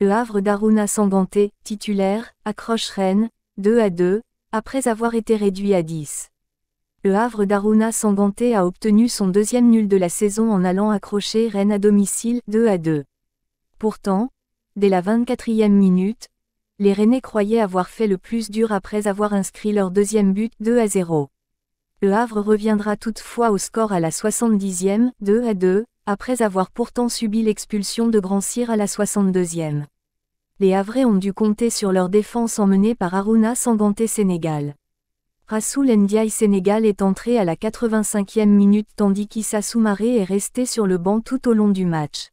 Le Havre d'Aruna Sanganté, titulaire, accroche Rennes, 2 à 2, après avoir été réduit à 10. Le Havre d'Aruna Sanganté a obtenu son deuxième nul de la saison en allant accrocher Rennes à domicile, 2 à 2. Pourtant, dès la 24e minute, les Rennais croyaient avoir fait le plus dur après avoir inscrit leur deuxième but, 2 à 0. Le Havre reviendra toutefois au score à la 70e, 2 à 2, après avoir pourtant subi l'expulsion de Grand Cyr à la 62e. Les Havrais ont dû compter sur leur défense emmenée par Aruna Sanganté Sénégal. Rasoul Ndiaye Sénégal est entré à la 85e minute tandis qu'Issa Soumaré est resté sur le banc tout au long du match.